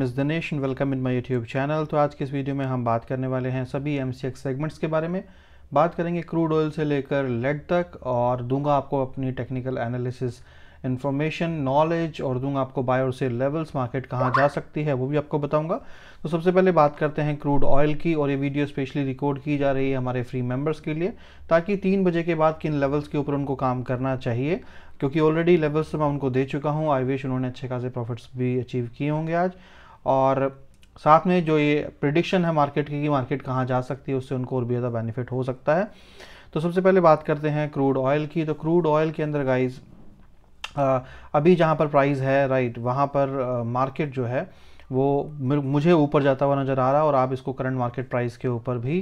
miss Dinesh welcome in my YouTube channel तो आज के इस वीडियो में हम बात करने वाले हैं सभी एम सेगमेंट्स के बारे में बात करेंगे क्रूड ऑयल से लेकर लेड तक और दूंगा आपको अपनी टेक्निकल एनालिसिस इन्फॉर्मेशन नॉलेज और दूंगा आपको बाय और सेल लेवल्स मार्केट कहाँ जा सकती है वो भी आपको बताऊँगा तो सबसे पहले बात करते हैं क्रूड ऑयल की और ये वीडियो स्पेशली रिकॉर्ड की जा रही है हमारे फ्री मेम्बर्स के लिए ताकि तीन बजे के बाद किन लेवल्स के ऊपर उनको काम करना चाहिए क्योंकि ऑलरेडी लेवल्स तो मैं उनको दे चुका हूँ आई विश उन्होंने अच्छे खासे प्रॉफिट्स भी अचीव किए होंगे आज और साथ में जो ये प्रिडिक्शन है मार्केट की कि मार्केट कहाँ जा सकती है उससे उनको और भी ज़्यादा बेनिफिट हो सकता है तो सबसे पहले बात करते हैं क्रूड ऑयल की तो क्रूड ऑयल के अंदर गाइज अभी जहाँ पर प्राइस है राइट वहाँ पर मार्केट जो है वो मुझे ऊपर जाता हुआ नज़र आ रहा है और आप इसको करंट मार्केट प्राइस के ऊपर भी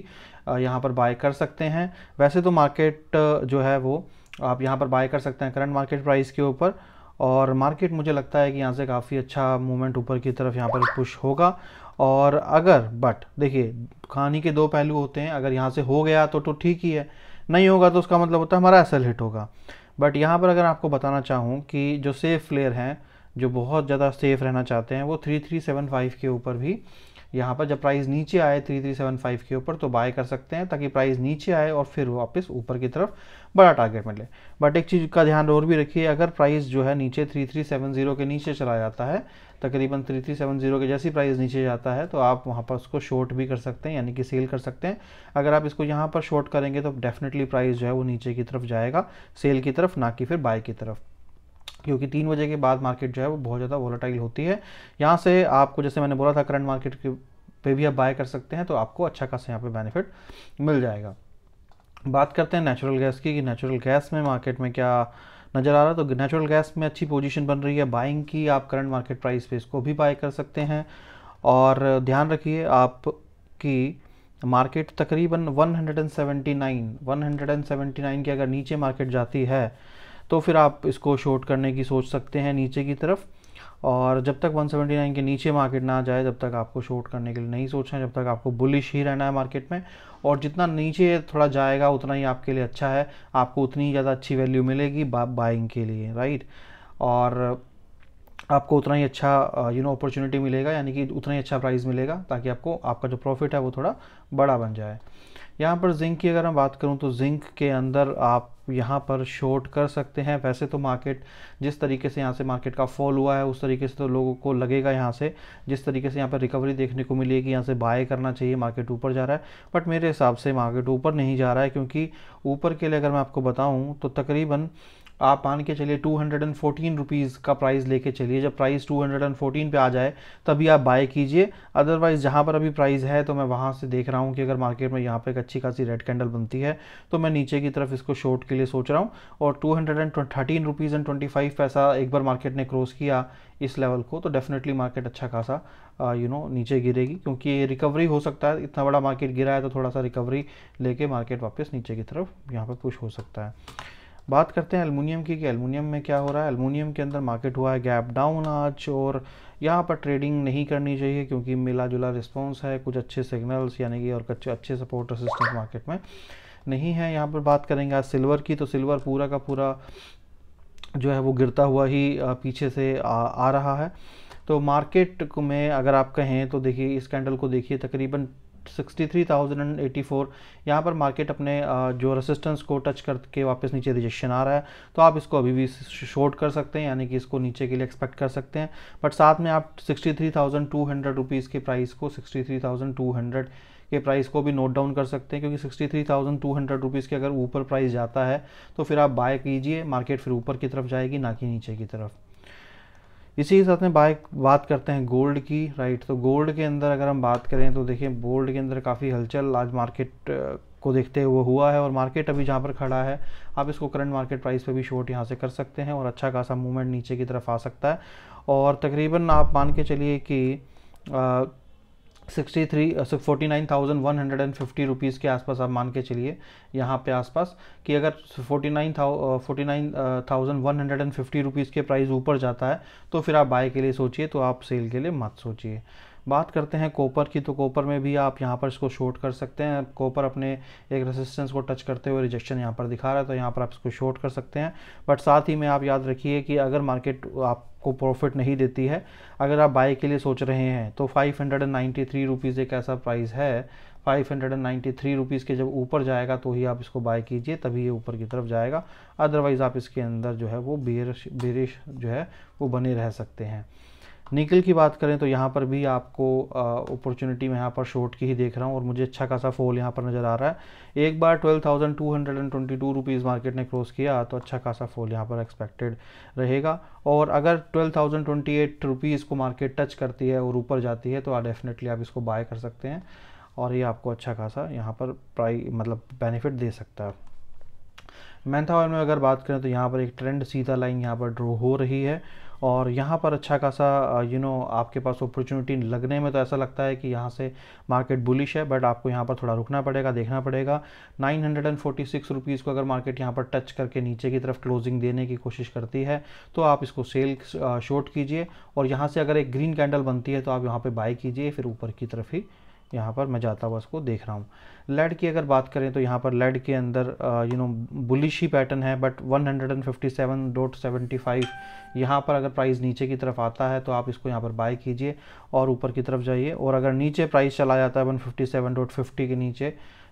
यहाँ पर बाय कर सकते हैं वैसे तो मार्केट जो है वो आप यहाँ पर बाय कर सकते हैं करंट मार्केट प्राइस के ऊपर और मार्केट मुझे लगता है कि यहाँ से काफ़ी अच्छा मूवमेंट ऊपर की तरफ यहाँ पर पुश होगा और अगर बट देखिए खानी के दो पहलू होते हैं अगर यहाँ से हो गया तो तो ठीक ही है नहीं होगा तो उसका मतलब होता है हमारा एसल हिट होगा बट यहाँ पर अगर आपको बताना चाहूँ कि जो सेफ प्लेयर हैं जो बहुत ज़्यादा सेफ रहना चाहते हैं वो थ्री थ्री सेवन फाइव के ऊपर भी यहाँ पर जब प्राइस नीचे आए 3375 के ऊपर तो बाय कर सकते हैं ताकि प्राइस नीचे आए और फिर वापस ऊपर की तरफ बड़ा टारगेट मिले बट एक चीज़ का ध्यान और भी रखिए अगर प्राइस जो है नीचे 3370 के नीचे चला जाता है तकरीबन 3370 के जैसी प्राइस नीचे जाता है तो आप वहाँ पर उसको शॉर्ट भी कर सकते हैं यानी कि सेल कर सकते हैं अगर आप इसको यहाँ पर शॉर्ट करेंगे तो डेफिनेटली प्राइस जो है वो नीचे की तरफ जाएगा सेल की तरफ ना कि फिर बाय की तरफ क्योंकि तीन बजे के बाद मार्केट जो है वो बहुत ज़्यादा वोलाटाइल होती है यहाँ से आपको जैसे मैंने बोला था करंट मार्केट के पे भी आप बाय कर सकते हैं तो आपको अच्छा खासा यहाँ पे बेनिफिट मिल जाएगा बात करते हैं नेचुरल गैस की कि नेचुरल गैस में मार्केट में क्या नज़र आ रहा है तो नेचुरल गैस में अच्छी पोजीशन बन रही है बाइंग की आप करंट मार्केट प्राइस पे इसको भी बाय कर सकते हैं और ध्यान रखिए आप की मार्केट तकरीबन 179 179 के अगर नीचे मार्केट जाती है तो फिर आप इसको शॉर्ट करने की सोच सकते हैं नीचे की तरफ और जब तक 179 के नीचे मार्केट ना जाए तब तक आपको शॉर्ट करने के लिए नहीं सोचना है जब तक आपको बुलिश ही रहना है मार्केट में और जितना नीचे थोड़ा जाएगा उतना ही आपके लिए अच्छा है आपको उतनी ही ज़्यादा अच्छी वैल्यू मिलेगी बाइंग के लिए राइट और आपको उतना ही अच्छा यू नो अपॉर्चुनिटी मिलेगा यानी कि उतना ही अच्छा प्राइस मिलेगा ताकि आपको आपका जो प्रॉफिट है वो थोड़ा बड़ा बन जाए यहाँ पर जिंक की अगर मैं बात करूँ तो जिंक के अंदर आप यहाँ पर शॉर्ट कर सकते हैं वैसे तो मार्केट जिस तरीके से यहाँ से मार्केट का फॉल हुआ है उस तरीके से तो लोगों को लगेगा यहाँ से जिस तरीके से यहाँ पर रिकवरी देखने को मिली है कि यहाँ से बाय करना चाहिए मार्केट ऊपर जा रहा है बट मेरे हिसाब से मार्केट ऊपर नहीं जा रहा है क्योंकि ऊपर के लिए अगर मैं आपको बताऊँ तो तकरीबन आप मान के चलिए two hundred and fourteen rupees का प्राइस लेके चलिए जब price two hundred and fourteen पे आ जाए तभी आप बाय कीजिए अदरवाइज़ जहाँ पर अभी प्राइस है तो मैं वहाँ से देख रहा हूँ कि अगर मार्केट में यहाँ पे एक अच्छी खासी रेड कैंडल बनती है तो मैं नीचे की तरफ इसको शॉर्ट के लिए सोच रहा हूँ और two hundred and thirteen rupees and twenty five पैसा एक बार मार्केट ने क्रॉस किया इस लेवल को तो डेफिनेटली मार्केट अच्छा खासा यू नो नीचे गिरेगी क्योंकि रिकवरी हो सकता है इतना बड़ा मार्केट गिरा है तो थोड़ा सा रिकवरी लेके मार्केट वापस नीचे की तरफ यहाँ पर पुश हो सकता है बात करते हैं एलमिनियम की कि एलमिनियम में क्या हो रहा है एलमिनियम के अंदर मार्केट हुआ है गैप डाउन आज और यहाँ पर ट्रेडिंग नहीं करनी चाहिए क्योंकि मिला जुला रिस्पॉन्स है कुछ अच्छे सिग्नल्स यानी कि और अच्छे अच्छे सपोर्ट असिस्टेंट मार्केट में नहीं है यहाँ पर बात करेंगे आज सिल्वर की तो सिल्वर पूरा का पूरा जो है वो गिरता हुआ ही पीछे से आ, आ रहा है तो मार्केट में अगर आप कहें तो देखिए इस कैंडल को देखिए तकरीबन 63,084 यहाँ पर मार्केट अपने जो रेसिस्टेंस को टच करके वापस नीचे रिजेक्शन आ रहा है तो आप इसको अभी भी शॉर्ट कर सकते हैं यानी कि इसको नीचे के लिए एक्सपेक्ट कर सकते हैं बट साथ में आप 63,200 रुपीस के प्राइस को 63,200 के प्राइस को भी नोट डाउन कर सकते हैं क्योंकि sixty three thousand two hundred rupees के अगर ऊपर प्राइस जाता है तो फिर आप बाय कीजिए मार्केट फिर ऊपर की तरफ जाएगी ना कि नीचे की तरफ इसी के साथ में बाइक बात करते हैं गोल्ड की राइट तो गोल्ड के अंदर अगर हम बात करें तो देखिए गोल्ड के अंदर काफ़ी हलचल आज मार्केट uh, को देखते हुए हुआ है और मार्केट अभी जहाँ पर खड़ा है आप इसको करंट मार्केट प्राइस पर भी शॉर्ट यहाँ से कर सकते हैं और अच्छा खासा मूवमेंट नीचे की तरफ आ सकता है और तकरीबन आप मान के चलिए कि uh, sixty three forty nine thousand one hundred and fifty rupees के आसपास आप मान के चलिए यहाँ पे आसपास कि अगर फोर्टी नाइन था forty nine thousand one hundred and fifty rupees के प्राइस ऊपर जाता है तो फिर आप बाय के लिए सोचिए तो आप सेल के लिए मत सोचिए बात करते हैं कॉपर की तो कॉपर में भी आप यहाँ पर इसको शॉर्ट कर सकते हैं कॉपर अपने एक रेसिस्टेंस को टच करते हुए रिजेक्शन यहाँ पर दिखा रहा है तो यहाँ पर आप इसको शॉर्ट कर सकते हैं बट साथ ही में आप याद रखिए कि अगर मार्केट आप आपको प्रॉफिट नहीं देती है अगर आप बाई के लिए सोच रहे हैं तो five hundred and ninety three rupees एक ऐसा प्राइस है five hundred and ninety three rupees के जब ऊपर जाएगा तो ही आप इसको बाय कीजिए तभी ये ऊपर की तरफ जाएगा अदरवाइज़ आप इसके अंदर जो है वो बेरिश बेरिश जो है वो बने रह सकते हैं निकल की बात करें तो यहाँ पर भी आपको अपॉर्चुनिटी मैं यहाँ पर शॉर्ट की ही देख रहा हूँ और मुझे अच्छा खासा फॉल यहाँ पर नज़र आ रहा है एक बार twelve thousand two hundred and twenty two rupees market ने क्रॉस किया तो अच्छा खासा फॉल यहाँ पर एक्सपेक्टेड रहेगा और अगर twelve thousand twenty eight rupees को मार्केट टच करती है और ऊपर जाती है तो डेफिनेटली आप इसको बाय कर सकते हैं और ये आपको अच्छा खासा यहाँ पर प्राई मतलब बेनिफिट दे सकता है मैंथा ऑयल में अगर बात करें तो यहाँ पर एक ट्रेंड सीधा लाइन यहाँ पर ड्रो हो रही है और यहाँ पर अच्छा खासा यू नो आपके पास अपॉर्चुनिटी लगने में तो ऐसा लगता है कि यहाँ से मार्केट बुलिश है बट आपको यहाँ पर थोड़ा रुकना पड़ेगा देखना पड़ेगा nine hundred and forty six rupees को अगर मार्केट यहाँ पर टच करके नीचे की तरफ क्लोजिंग देने की कोशिश करती है तो आप इसको सेल शॉर्ट कीजिए और यहाँ से अगर एक ग्रीन कैंडल बनती है तो आप यहाँ पर बाई कीजिए फिर ऊपर की तरफ ही यहाँ पर मैं जाता हुआ इसको देख रहा हूँ लेड की अगर बात करें तो यहाँ पर लेड के अंदर यू नो बुलिश ही पैटर्न है बट 157.75 यहाँ पर अगर प्राइस नीचे की तरफ आता है तो आप इसको यहाँ पर बाय कीजिए और ऊपर की तरफ जाइए और अगर नीचे प्राइस चला जाता है 157.50 के नीचे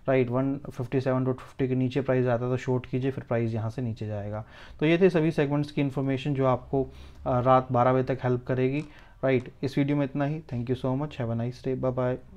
right one fifty seven dot fifty के नीचे प्राइस आता है तो शॉर्ट कीजिए फिर प्राइस यहाँ से नीचे जाएगा तो ये थे सभी सेगमेंट्स की इन्फॉर्मेशन जो आपको रात बारह बजे तक हेल्प करेगी राइट इस वीडियो में इतना ही thank you so much have a nice day bye bye